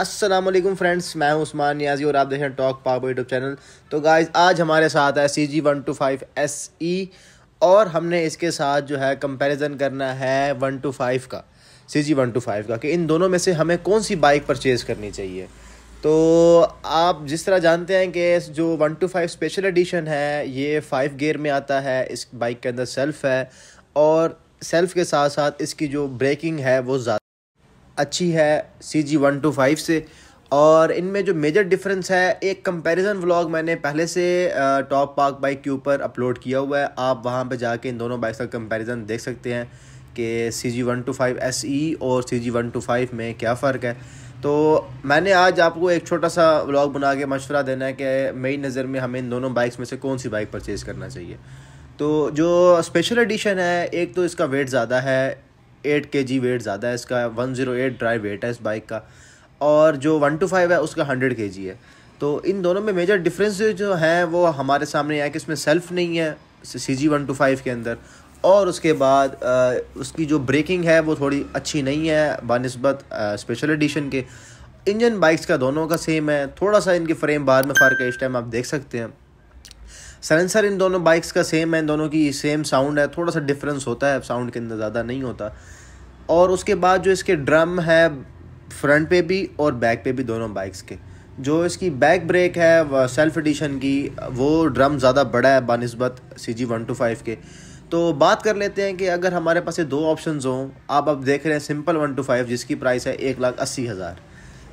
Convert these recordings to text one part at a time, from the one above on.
अस्सलाम वालेकुम फ्रेंड्स मैं उस्मान नियाजी और आप देख रहे हैं टॉक पाप यूट्यूब चैनल तो गाइज आज हमारे साथ है C G one two five S E और हमने इसके साथ जो है कंपैरिजन करना है वन टू फाइव का C G one two five का कि इन दोनों में से हमें कौन सी बाइक परचेज़ करनी चाहिए तो आप जिस तरह जानते हैं कि जो one two five special edition है ये फाइव गेयर में आता है इस बाइक के अंदर सेल्फ़ है और सेल्फ़ के साथ साथ इसकी जो ब्रेकिंग है वो ज़्यादा अच्छी है C G one two five से और इनमें जो मेजर डिफरेंस है एक कंपैरिजन व्लॉग मैंने पहले से टॉप पार्क बाइक के ऊपर अपलोड किया हुआ है आप वहाँ पर जाके इन दोनों बाइक्स का कंपैरिजन देख सकते हैं कि C G one two five S E और C G one two five में क्या फ़र्क है तो मैंने आज आपको एक छोटा सा व्लॉग बना के मशवरा देना है कि मेरी नज़र में हमें इन दोनों बाइक्स में से कौन सी बाइक परचेज़ करना चाहिए तो जो स्पेशल एडिशन है एक तो इसका वेट ज़्यादा है एट के जी वेट ज़्यादा है इसका one zero eight dry weight है इस बाइक का और जो वन टू फाइव है उसका हंड्रेड के जी है तो इन दोनों में मेजर डिफरेंस जो हैं वो हमारे सामने आए कि इसमें सेल्फ नहीं है C G one two five के अंदर और उसके बाद आ, उसकी जो ब्रेकिंग है वो थोड़ी अच्छी नहीं है बनस्बत स्पेशल एडिशन के इंजन बाइक्स का दोनों का सेम है थोड़ा सा इनके फ्रेम बार में फ़र्क है इस टाइम आप देख सकते हैं सेंसर इन दोनों बाइक्स का सेम है इन दोनों की सेम साउंड है थोड़ा सा डिफरेंस होता है साउंड के अंदर ज़्यादा नहीं होता और उसके बाद जो इसके ड्रम है फ्रंट पे भी और बैक पे भी दोनों बाइक्स के जो इसकी बैक ब्रेक है सेल्फ एडिशन की वो ड्रम ज़्यादा बड़ा है बनस्बत C G one two five के तो बात कर लेते हैं कि अगर हमारे पास ये दो ऑप्शन हों आप अब देख रहे हैं सिंपल वन टू फाइव जिसकी प्राइस है एक लाख अस्सी हज़ार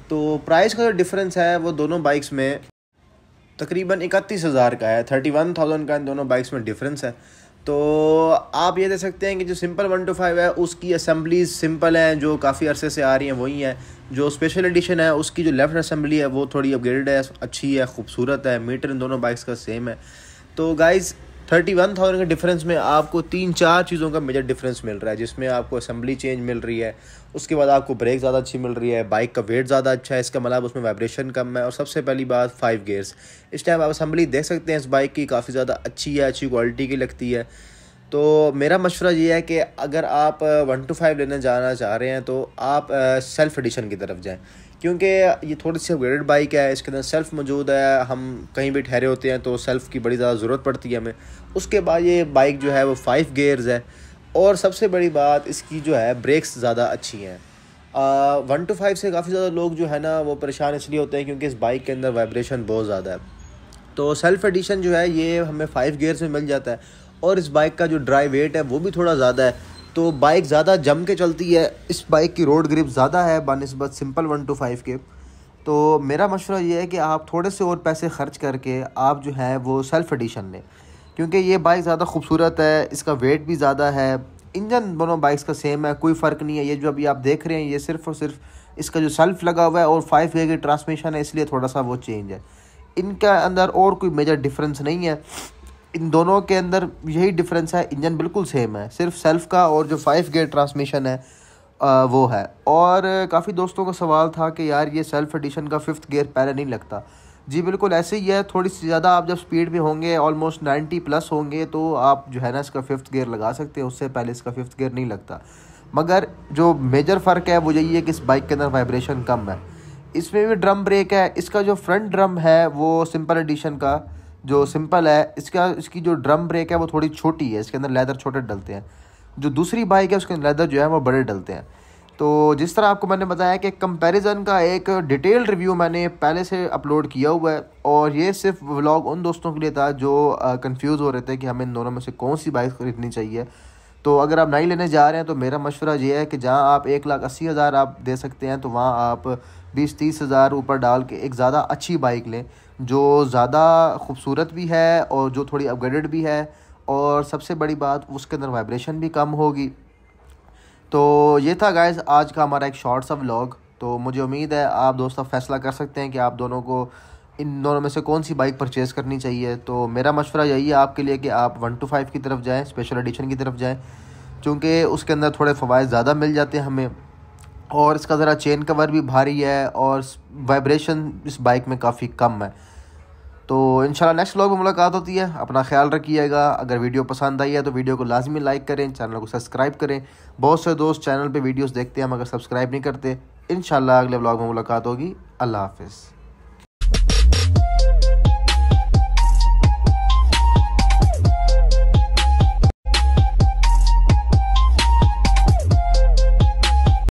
तो प्राइस का जो डिफरेंस है वो दोनों बाइक्स में तकरीबन इकतीस हज़ार का है थर्टी वन थाउजेंड का इन दोनों बाइक्स में डिफरेंस है तो आप ये देख सकते हैं कि जो सिंपल वन टू फाइव है उसकी असम्बलीज सिंपल हैं जो काफ़ी अरसे से आ रही हैं वही हैं जो स्पेशल एडिशन है उसकी जो लेफ़्ट असम्बली है वो थोड़ी अपग्रेडेड है अच्छी है खूबसूरत है मीटर इन दोनों बाइक्स का सेम है तो गाइज़ थर्टी वन थाउजेंड के डिफरेंस में आपको तीन चार चीज़ों का मेजर डिफरेंस मिल रहा है जिसमें आपको असेंबली चेंज मिल रही है उसके बाद आपको ब्रेक ज़्यादा अच्छी मिल रही है बाइक का वेट ज़्यादा अच्छा है इसका मतलब उसमें वाइब्रेशन कम है और सबसे पहली बात फाइव गेयर्स इस टाइम आप असेंबली देख सकते हैं इस बाइक की काफ़ी ज़्यादा अच्छी है अच्छी क्वालिटी की लगती है तो मेरा मशवरा ये है कि अगर आप वन टू फाइव लेने जाना चाह रहे हैं तो आप सेल्फ़ uh, एडिशन की तरफ जाएँ क्योंकि ये थोड़ी सी अपग्रेडेड बाइक है इसके अंदर सेल्फ मौजूद है हम कहीं भी ठहरे होते हैं तो सेल्फ की बड़ी ज़्यादा ज़रूरत पड़ती है हमें उसके बाद ये बाइक जो है वो फाइव गेयर्स है और सबसे बड़ी बात इसकी जो है ब्रेक्स ज़्यादा अच्छी हैं वन टू फाइव से काफ़ी ज़्यादा लोग जो है ना वो परेशान इसलिए होते हैं क्योंकि इस बाइक के अंदर वाइब्रेशन बहुत ज़्यादा है तो सेल्फ एडिशन जो है ये हमें फाइव गेयर्स में मिल जाता है और इस बाइक का जो ड्राई वेट है वो भी थोड़ा ज़्यादा है तो बाइक ज़्यादा जम के चलती है इस बाइक की रोड ग्रिप ज़्यादा है बनस्बत सिंपल वन टू फाइव के तो मेरा मशवरा ये है कि आप थोड़े से और पैसे खर्च करके आप जो है वो सेल्फ़ एडिशन लें क्योंकि ये बाइक ज़्यादा खूबसूरत है इसका वेट भी ज़्यादा है इंजन दोनों बाइक्स का सेम है कोई फ़र्क नहीं है ये जो अभी आप देख रहे हैं ये सिर्फ और सिर्फ इसका जो सेल्फ लगा हुआ है और फाइव के की ट्रांसमिशन है इसलिए थोड़ा सा वो चेंज है इनका अंदर और कोई मेजर डिफरेंस नहीं है इन दोनों के अंदर यही डिफरेंस है इंजन बिल्कुल सेम है सिर्फ सेल्फ का और जो फाइव गेयर ट्रांसमिशन है आ, वो है और काफ़ी दोस्तों का सवाल था कि यार ये सेल्फ एडिशन का फिफ्थ गेयर पहले नहीं लगता जी बिल्कुल ऐसे ही है थोड़ी सी ज़्यादा आप जब स्पीड में होंगे ऑलमोस्ट नाइन्टी प्लस होंगे तो आप जो है ना इसका फिफ्थ गेयर लगा सकते हैं उससे पहले इसका फिफ्थ गेयर नहीं लगता मगर जो मेजर फ़र्क है वो यही है कि इस बाइक के अंदर वाइब्रेशन कम है इसमें भी ड्रम ब्रेक है इसका जो फ्रंट ड्रम है वो सिंपल एडिशन का जो सिंपल है इसका इसकी जो ड्रम ब्रेक है वो थोड़ी छोटी है इसके अंदर लेदर छोटे डलते हैं जो दूसरी बाइक है उसके लेदर जो है वो बड़े डलते हैं तो जिस तरह आपको मैंने बताया कि कंपैरिजन का एक डिटेल रिव्यू मैंने पहले से अपलोड किया हुआ है और ये सिर्फ व्लॉग उन दोस्तों के लिए था जो कंफ्यूज हो रहे थे कि हमें इन दोनों में से कौन सी बाइक ख़रीदनी चाहिए तो अगर आप नहीं लेने जा रहे हैं तो मेरा मशवरा ये है कि जहाँ आप एक लाख अस्सी हज़ार आप दे सकते हैं तो वहाँ आप बीस तीस हज़ार ऊपर डाल के एक ज़्यादा अच्छी बाइक लें जो ज़्यादा खूबसूरत भी है और जो थोड़ी अपग्रेडेड भी है और सबसे बड़ी बात उसके अंदर वाइब्रेशन भी कम होगी तो ये था गाइज आज का हमारा एक शॉर्ट सा व्लॉग तो मुझे उम्मीद है आप दोस्तों फैसला कर सकते हैं कि आप दोनों को इन दोनों में से कौन सी बाइक परचेज़ करनी चाहिए तो मेरा मशवरा यही है आपके लिए कि आप वन टू फाइव की तरफ जाएँ स्पेशल एडिशन की तरफ जाएँ चूँकि उसके अंदर थोड़े फ़वाद ज़्यादा मिल जाते हैं हमें और इसका ज़रा चेन कवर भी भारी है और वाइब्रेशन इस बाइक में काफ़ी कम है तो इंशाल्लाह नेक्स्ट व्लॉग में मुलाकात होती है अपना ख्याल रखिएगा अगर वीडियो पसंद आई है तो वीडियो को लाजमी लाइक करें चैनल को सब्सक्राइब करें बहुत से दोस्त चैनल पे वीडियोस देखते हैं मगर सब्सक्राइब नहीं करते इन अगले व्लॉग में मुलाकात होगी अल्लाह हाफिज़